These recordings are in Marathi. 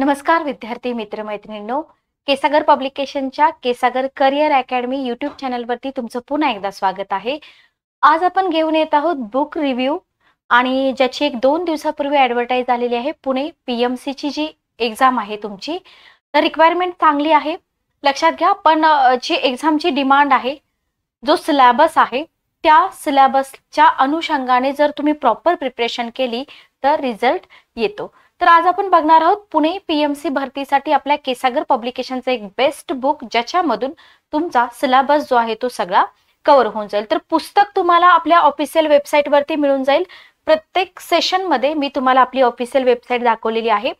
नमस्कार विद्यार्थी मित्रमैत्रिणींनो केसागर पब्लिकेशनच्या केसागर करिअर अकॅडमी युट्यूब चॅनलवरती तुमचं पुन्हा एकदा स्वागत आहे आज आपण घेऊन येत आहोत बुक रिव्ह्यू आणि ज्याची एक दोन दिवसापूर्वी ऍडव्हर्टाईज आलेली आहे पुणे पी एम सीची जी एक्झाम आहे तुमची तर रिक्वायरमेंट चांगली आहे लक्षात घ्या पण जी एक्झामची डिमांड आहे जो सिलेबस आहे त्या सिलेबसच्या अनुषंगाने जर तुम्ही प्रॉपर प्रिपरेशन केली तर रिझल्ट येतो तर आज आपण बघणार आहोत पुणे पीएमसी भरतीसाठी आपल्या केसागर पब्लिकेशनचं एक बेस्ट बुक ज्याच्यामधून तुमचा सिलेबस जो आहे तो सगळा कवर होऊन जाईल तर पुस्तक तुम्हाला आपल्या ऑफिशियल वरती मिळून जाईल प्रत्येक सेशनमध्ये मी तुम्हाला आपली ऑफिशियल वेबसाईट दाखवलेली आहे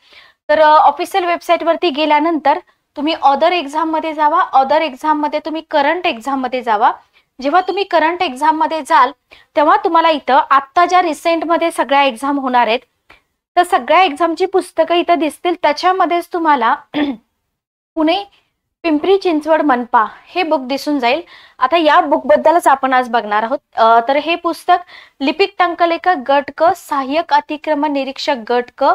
तर ऑफिशियल वरती गेल्यानंतर तुम्ही ऑदर मध्ये जावा ऑदर मध्ये तुम्ही करंट मध्ये जावा जेव्हा तुम्ही करंट मध्ये जाल तेव्हा तुम्हाला इथं आत्ता ज्या रिसेंटमध्ये सगळ्या एक्झाम होणार आहेत तर सगळ्या एक्झामची पुस्तकं इथं दिसतील त्याच्यामध्येच तुम्हाला पुणे पिंपरी चिंचवड मनपा हे बुक दिसून जाईल आता या बुकबद्दलच आपण आज बघणार आहोत तर हे पुस्तक लिपिक टंकलेखक गट क सहाय्यक अतिक्रमण निरीक्षक गट क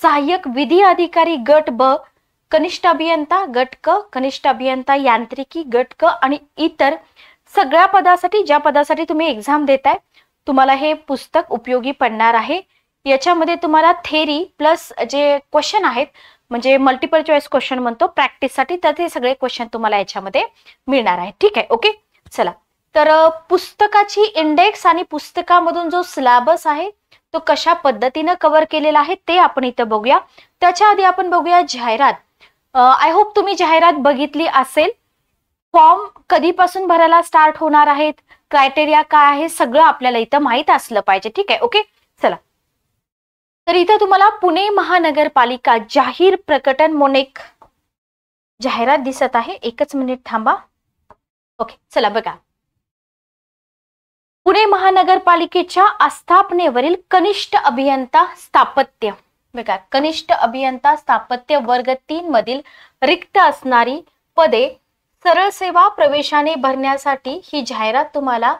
सहाय्यक विधी अधिकारी गट ब कनिष्ठ अभियंता गट क कनिष्ठ अभियंता यांत्रिकी गट क आणि इतर सगळ्या पदासाठी ज्या पदासाठी तुम्ही एक्झाम देताय तुम्हाला हे पुस्तक उपयोगी पडणार आहे याच्यामध्ये तुम्हाला थेरी प्लस जे क्वेश्चन आहेत म्हणजे मल्टिपल चॉईस क्वेश्चन म्हणतो प्रॅक्टिससाठी तर ते सगळे क्वेश्चन तुम्हाला याच्यामध्ये मिळणार आहे ठीक आहे ओके चला तर पुस्तकाची इंडेक्स आणि पुस्तकामधून जो सिलेबस आहे तो कशा पद्धतीनं कव्हर केलेला आहे ते आपण इथं बघूया त्याच्या आधी आपण बघूया जाहिरात आय होप तुम्ही जाहिरात बघितली असेल फॉर्म कधीपासून भरायला स्टार्ट होणार आहेत क्रायटेरिया काय आहे सगळं आपल्याला इथं माहीत असलं पाहिजे ठीक आहे ओके चला तर इथं तुम्हाला पुणे महानगरपालिका जाहीर प्रकटन म्हणून एक जाहिरात दिसत आहे एकच मिनिट थांबा ओके चला बघा पुणे महानगरपालिकेच्या आस्थापनेवरील कनिष्ठ अभियंता स्थापत्य बघा कनिष्ठ अभियंता स्थापत्य वर्ग तीन मधील रिक्त असणारी पदे सरळ सेवा प्रवेशाने भरण्यासाठी ही जाहिरात तुम्हाला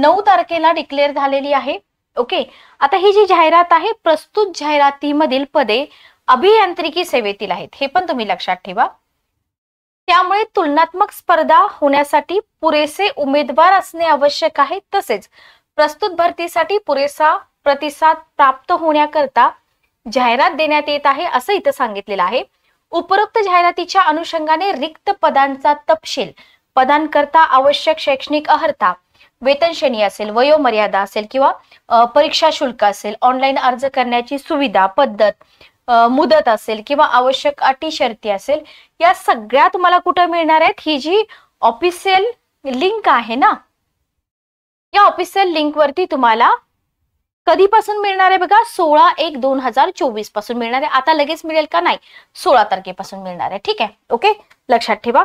नऊ तारखेला डिक्लेअर झालेली आहे ओके आता ही जी जाहिरात आहे प्रस्तुत जाहिरातीमधील पदे अभियांत्रिकी सेवेतील आहेत हे पण तुम्ही लक्षात ठेवा त्यामुळे तुलनात्मक स्पर्धा होण्यासाठी पुरेसे उमेदवार असणे आवश्यक आहे तसेच प्रस्तुत भरतीसाठी पुरेसा प्रतिसाद प्राप्त होण्याकरता जाहिरात देण्यात येत आहे असं इथं सांगितलेलं आहे उपरोक्त जाहिरातीच्या अनुषंगाने रिक्त पदांचा तपशील पदांकरता आवश्यक शैक्षणिक अर्हता वेतनश्रेणी असेल वयोमर्यादा असेल किंवा परीक्षा शुल्क असेल ऑनलाईन अर्ज करण्याची सुविधा पद्धत मुदत असेल किंवा आवश्यक अटी शर्ती असेल या सगळ्या तुम्हाला कुठं मिळणार आहेत ही जी ऑफिशियल लिंक आहे ना या ऑफिसियल लिंक वरती तुम्हाला कधीपासून मिळणार आहे बघा सोळा एक दोन हजार चोवीस पासून मिळणार आहे आता लगेच मिळेल का नाही सोळा तारखेपासून मिळणार आहे ठीक आहे ओके लक्षात ठेवा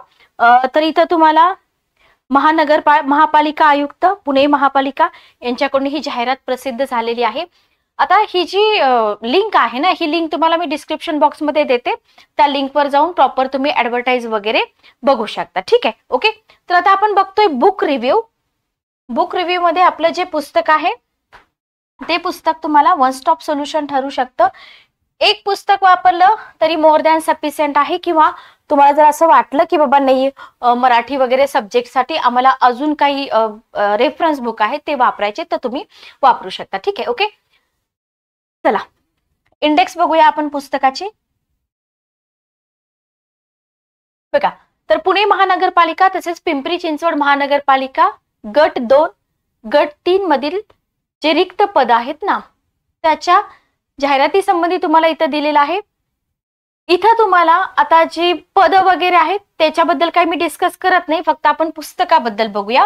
तर इथं तुम्हाला महानगर महापालिका आयुक्त पुणे महापालिका यांच्याकडून ही जाहिरात प्रसिद्ध झालेली आहे आता ही जी लिंक आहे ना ही लिंक तुम्हाला मी डिस्क्रिप्शन बॉक्समध्ये देते त्या लिंकवर जाऊन प्रॉपर तुम्ही ऍडव्हर्टाईज वगैरे बघू शकता ठीक आहे ओके तर आता आपण बघतोय बुक रिव्ह्यू बुक रिव्ह्यू मध्ये आपलं जे पुस्तक आहे ते पुस्तक तुम्हाला वन स्टॉप सोल्युशन ठरू शकतं एक पुस्तक वापरलं तरी मोर दॅन सफिसियंट आहे किंवा तुम्हाला जर असं वाटलं की बाबा नाही मराठी वगैरे सब्जेक्टसाठी आम्हाला अजून काही रेफरन्स बुक आहे ते वापरायचे तर तुम्ही वापरू शकता ठीक आहे ओके चला इंडेक्स बघूया आपण पुस्तकाची बघा तर पुणे महानगरपालिका तसेच पिंपरी चिंचवड महानगरपालिका गट दोन गट तीन मधील जे रिक्त पद आहेत ना त्याच्या जाहिराती संबंधी तुम्हाला इथं दिलेलं आहे इथं तुम्हाला आता जी पद वगैरे आहेत त्याच्याबद्दल काही मी डिस्कस करत नाही फक्त आपण पुस्तकाबद्दल बघूया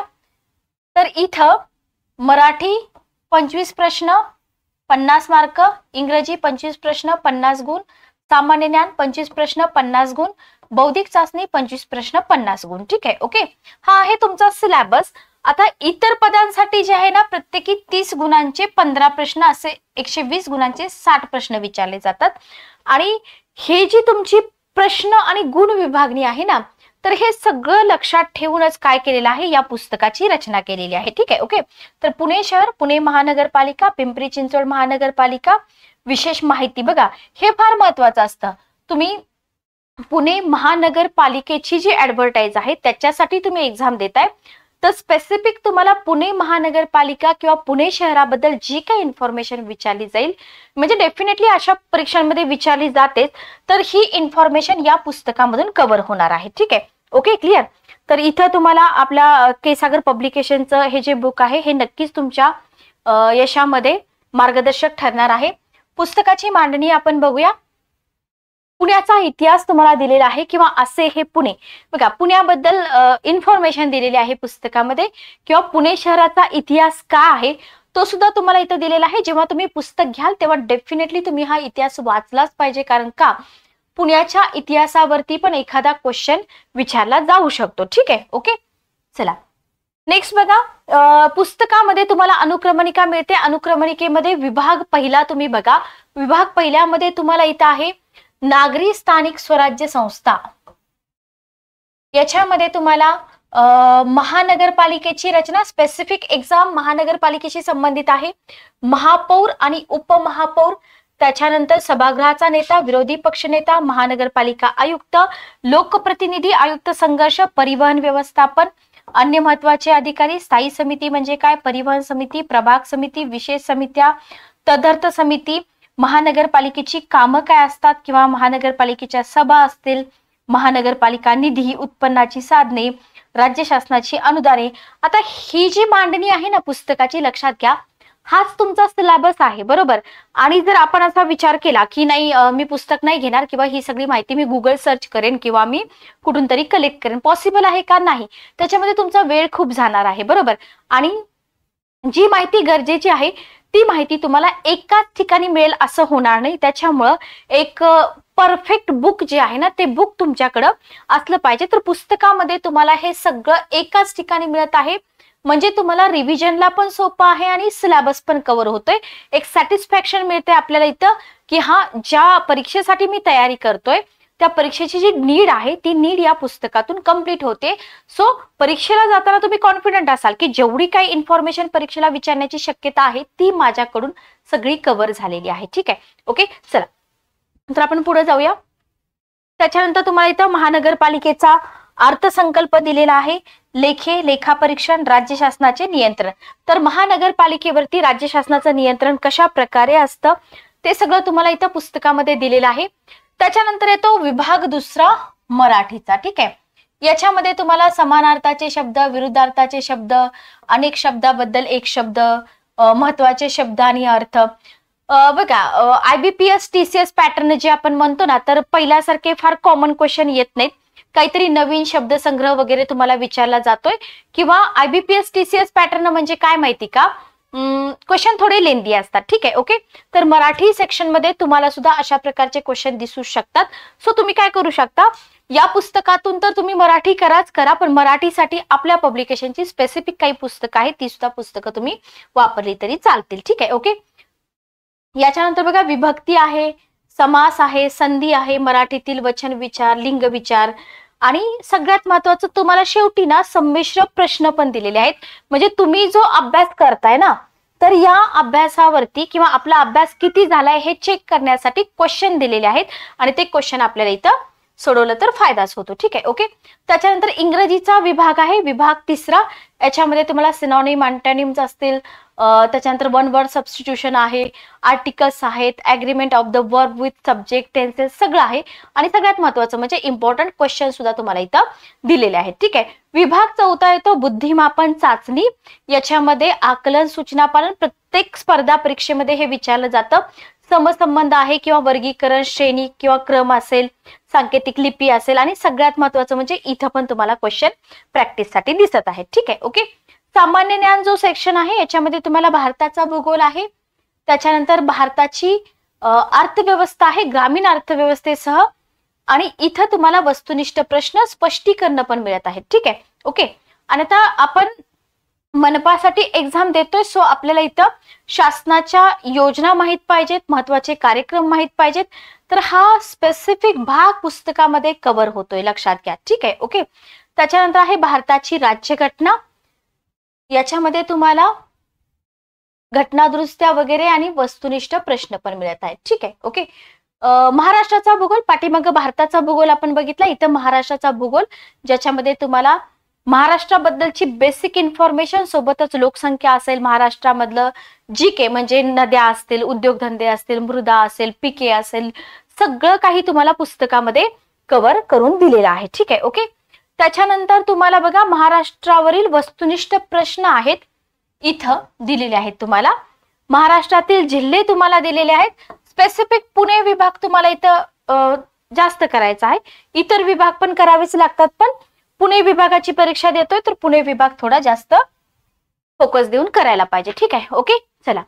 तर इथं मराठी पंचवीस प्रश्न पन्नास मार्क इंग्रजी पंचवीस प्रश्न पन्नास गुण सामान्य ज्ञान पंचवीस प्रश्न पन्नास गुण बौद्धिक चाचणी पंचवीस प्रश्न पन्नास गुण ठीक आहे ओके हा आहे तुमचा सिलेबस आता इतर पदांसाठी जे आहे ना प्रत्येकी तीस गुणांचे पंधरा प्रश्न असे एकशे वीस गुणांचे साठ प्रश्न विचारले जातात आणि हे जी तुमची प्रश्न आणि गुण विभागणी आहे ना तर हे सगळं लक्षात ठेवूनच काय केलेलं आहे या पुस्तकाची रचना केलेली आहे ठीक आहे ओके तर पुणे शहर पुणे महानगरपालिका पिंपरी चिंचवड महानगरपालिका विशेष माहिती बघा हे फार महत्वाचं असतं तुम्ही पुणे महानगरपालिकेची जी ऍडव्हर्टाईज आहे त्याच्यासाठी तुम्ही एक्झाम देताय तर स्पेसिफिक तुम्हाला पुणे महानगरपालिका किंवा पुणे शहराबद्दल जी काही इन्फॉर्मेशन विचारली जाईल म्हणजे डेफिनेटली अशा परीक्षांमध्ये विचारली जातेच तर ही इन्फॉर्मेशन या पुस्तकामधून कव्हर होणार आहे ठीक आहे ओके क्लिअर तर इथं तुम्हाला आपल्या केसागर पब्लिकेशनचं हे जे बुक आहे हे नक्कीच तुमच्या यशामध्ये मार्गदर्शक ठरणार आहे पुस्तकाची मांडणी आपण बघूया पुण्याचा इतिहास तुम्हाला दिलेला आहे किंवा असे हे पुणे बघा पुण्याबद्दल इन्फॉर्मेशन दिलेली आहे पुस्तकामध्ये किंवा पुणे शहराचा इतिहास का आहे तो सुद्धा तुम्हाला इथं दिलेला आहे जेव्हा तुम्ही पुस्तक घ्याल तेव्हा डेफिनेटली तुम्ही हा इतिहास वाचलाच पाहिजे कारण का पुण्याच्या इतिहासावरती पण एखादा क्वेश्चन विचारला जाऊ शकतो ठीक आहे ओके चला नेक्स्ट बघा पुस्तकामध्ये तुम्हाला अनुक्रमणिका मिळते अनुक्रमणिकेमध्ये विभाग पहिला तुम्ही बघा विभाग पहिल्यामध्ये तुम्हाला इथं आहे नागरी स्थानिक स्वराज्य संस्था याच्यामध्ये तुम्हाला महानगरपालिकेची रचना स्पेसिफिक एक्झाम महानगरपालिकेशी संबंधित आहे महापौर आणि उपमहापौर त्याच्यानंतर सभागृहाचा नेता विरोधी पक्षनेता महानगरपालिका आयुक्त लोकप्रतिनिधी आयुक्त संघर्ष परिवहन व्यवस्थापन अन्य महत्वाचे अधिकारी स्थायी समिती म्हणजे काय परिवहन समिती प्रभाग समिती विशेष समित्या तदर्थ समिती महानगरपालिकेची कामं काय असतात किंवा महानगरपालिकेच्या सभा असतील महानगरपालिका निधी उत्पन्नाची साधने राज्य शासनाची अनुदाने आता ही जी मांडणी आहे ना पुस्तकाची लक्षात घ्या हाच तुमचा सिलेबस आहे बरोबर आणि जर आपण असा विचार केला की नाही मी पुस्तक नाही घेणार किंवा ही सगळी माहिती मी गुगल सर्च करेन किंवा मी कुठून तरी कलेक्ट करेन पॉसिबल आहे का नाही त्याच्यामध्ये तुमचा वेळ खूप जाणार आहे बरोबर आणि जी माहिती गरजेची आहे ती माहिती तुम्हाला एकाच ठिकाणी मिळेल असं होणार नाही त्याच्यामुळं एक परफेक्ट बुक जे आहे ना ते बुक तुमच्याकडं असलं पाहिजे तर पुस्तकामध्ये तुम्हाला हे सगळं एकाच ठिकाणी मिळत आहे म्हणजे तुम्हाला रिव्हिजनला पण सोपं आहे आणि सिलेबस पण कव्हर होतोय एक सॅटिस्फॅक्शन मिळते आपल्याला इथं की हा ज्या परीक्षेसाठी मी तयारी करतोय त्या परीक्षेची जी नीड आहे ती नीड या पुस्तकातून कम्प्लीट होते सो परीक्षेला जाताना तुम्ही कॉन्फिडंट असाल की जेवढी काही इन्फॉर्मेशन परीक्षेला विचारण्याची शक्यता आहे ती माझ्याकडून सगळी कव्हर झालेली आहे ठीक आहे ओके चला तर आपण पुढे जाऊया त्याच्यानंतर तुम्हाला इथं महानगरपालिकेचा अर्थसंकल्प दिलेला आहे लेखे लेखा परीक्षण राज्य शासनाचे नियंत्रण तर महानगरपालिकेवरती राज्य शासनाचं नियंत्रण कशा प्रकारे असतं ते सगळं तुम्हाला इथं पुस्तकामध्ये दिलेलं आहे त्याच्यानंतर येतो विभाग दुसरा मराठीचा ठीक आहे याच्यामध्ये तुम्हाला समानार्थाचे शब्द विरुद्धार्थाचे शब्द अनेक शब्दाबद्दल एक शब्द महत्वाचे शब्द आणि अर्थ बघा आयबीपीएस टीसीएस पॅटर्न जे आपण म्हणतो ना तर पहिल्यासारखे फार कॉमन क्वेश्चन येत नाहीत काहीतरी नवीन शब्दसंग्रह वगैरे तुम्हाला विचारला जातोय किंवा आयबीपीएस टीसीएस पॅटर्न म्हणजे काय माहिती का क्वेश्चन थोडे लेंदी असतात ठीक आहे ओके तर मराठी सेक्शन मध्ये तुम्हाला सुद्धा अशा प्रकारचे क्वेश्चन दिसू शकतात सो तुम्ही काय करू शकता या पुस्तकातून तर तुम्ही मराठी कराच करा पण मराठीसाठी आपल्या पब्लिकेशनची स्पेसिफिक काही पुस्तकं आहेत ती सुद्धा पुस्तकं तुम्ही वापरली तरी चालतील ठीक आहे ओके याच्यानंतर बघा विभक्ती आहे समास आहे संधी आहे मराठीतील वचन विचार लिंग विचार आणि सगळ्यात महत्वाचं तुम्हाला शेवटी ना संमिश्र प्रश्न पण दिलेले आहेत म्हणजे तुम्ही जो अभ्यास करताय ना तर या अभ्यासावरती किंवा आपला अभ्यास किती झालाय हे चेक करण्यासाठी क्वेश्चन दिलेले आहेत आणि ते क्वेश्चन आपल्याला इथं सोडवलं तर फायदाच होतो ठीक आहे ओके त्याच्यानंतर इंग्रजीचा विभाग आहे विभाग तिसरा याच्यामध्ये तुम्हाला सिनॉनिम अँटॅनिम्स असतील त्याच्यानंतर वन वर्ड सबस्टिट्यूशन आहे आर्टिकल्स आहेत agreement of the verb with subject tenses सगळं आहे आणि सगळ्यात महत्वाचं म्हणजे इम्पॉर्टंट क्वेश्चन सुद्धा तुम्हाला इथं दिलेले आहेत ठीक आहे विभाग चौथा येतो बुद्धिमापन चाचणी याच्यामध्ये आकलन सूचना पालन प्रत्येक स्पर्धा परीक्षेमध्ये हे विचारलं जातं समसंबंध आहे किंवा वर्गीकरण श्रेणी किंवा क्रम असेल सांकेतिक लिपी असेल आणि सगळ्यात महत्वाचं म्हणजे इथं पण तुम्हाला क्वेश्चन प्रॅक्टिससाठी दिसत आहे ठीक आहे ओके सामान्य ज्ञान जो सेक्शन आहे याच्यामध्ये तुम्हाला भारताचा भूगोल आहे त्याच्यानंतर भारताची अर्थव्यवस्था आहे ग्रामीण अर्थव्यवस्थेसह आणि इथं तुम्हाला वस्तुनिष्ठ प्रश्न स्पष्टीकरण पण मिळत आहेत ठीक आहे ओके आणि आता आपण मनपासाठी एक्झाम देतोय सो आपल्याला इथं शासनाच्या योजना माहीत पाहिजेत महत्वाचे कार्यक्रम माहीत पाहिजेत तर हा स्पेसिफिक भाग पुस्तकामध्ये कव्हर होतोय लक्षात घ्या ठीक आहे ओके त्याच्यानंतर आहे भारताची राज्यघटना याच्यामध्ये तुम्हाला घटना वगैरे आणि वस्तुनिष्ठ प्रश्न पण मिळत आहेत ठीक आहे ओके महाराष्ट्राचा भूगोल पाठीमाग भारताचा भूगोल आपण बघितला इथं महाराष्ट्राचा भूगोल ज्याच्यामध्ये तुम्हाला महाराष्ट्राबद्दलची बेसिक इन्फॉर्मेशन सोबतच लोकसंख्या असेल महाराष्ट्रामधलं जी के म्हणजे नद्या असतील उद्योगधंदे असतील मृदा असेल पिके असेल सगळं काही तुम्हाला पुस्तकामध्ये कव्हर करून दिलेलं आहे ठीक आहे ओके त्याच्यानंतर तुम्हाला बघा महाराष्ट्रावरील वस्तुनिष्ठ प्रश्न आहेत इथं दिलेले आहेत तुम्हाला महाराष्ट्रातील जिल्हे तुम्हाला दिलेले आहेत स्पेसिफिक पुणे विभाग तुम्हाला इथं जास्त करायचा आहे इतर विभाग पण करावेच लागतात पण पुणे विभागाची परीक्षा देतोय तर पुणे विभाग थोडा जास्त फोकस देऊन करायला पाहिजे ठीक आहे ओके चला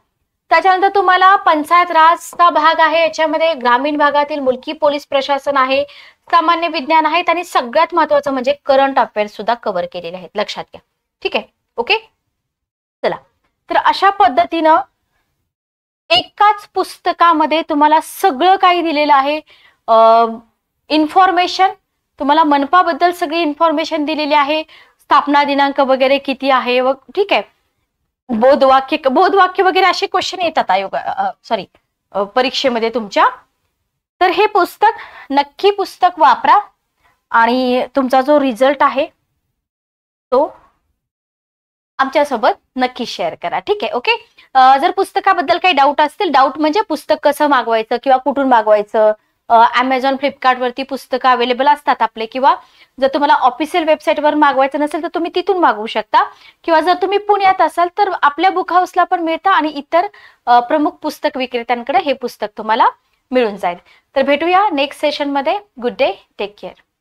त्याच्यानंतर तुम्हाला पंचायत राजचा भाग आहे याच्यामध्ये ग्रामीण भागातील मुलकी पोलीस प्रशासन आहे सामान्य विज्ञान आहेत आणि सगळ्यात महत्वाचं म्हणजे करंट अफेअर्स सुद्धा कव्हर केलेले आहेत लक्षात घ्या ठीक आहे ओके चला तर अशा पद्धतीनं एकाच पुस्तकामध्ये तुम्हाला सगळं काही दिलेलं आहे इन्फॉर्मेशन तुम्हाला मनपाबद्दल सगळी इन्फॉर्मेशन दिलेली आहे स्थापना दिनांक वगैरे किती आहे व ठीक आहे बोधवाक्य बोधवाक्य वगैरे असे क्वेश्चन येतात आयोग सॉरी परीक्षेमध्ये तुमच्या तर हे पुस्तक नक्की पुस्तक वापरा आणि तुमचा जो रिझल्ट आहे तो आमच्यासोबत नक्की शेअर करा ठीक आहे ओके जर पुस्तकाबद्दल काही डाऊट असतील डाऊट म्हणजे पुस्तक कसं मागवायचं किंवा कुठून मागवायचं अमेझॉन फ्लिपकार्टवरती पुस्तकं अवेलेबल असतात आपले किंवा जर तुम्हाला ऑफिशियल वेबसाईटवर मागवायचं नसेल तर तुम्ही तिथून मागवू शकता किंवा जर तुम्ही पुण्यात असाल तर आपल्या बुक हाऊसला पण मिळतं आणि इतर प्रमुख पुस्तक विक्रेत्यांकडे हे पुस्तक तुम्हाला मिळून जाईल तर भेटूया नेक्स्ट सेशनमध्ये गुड डे टेक केअर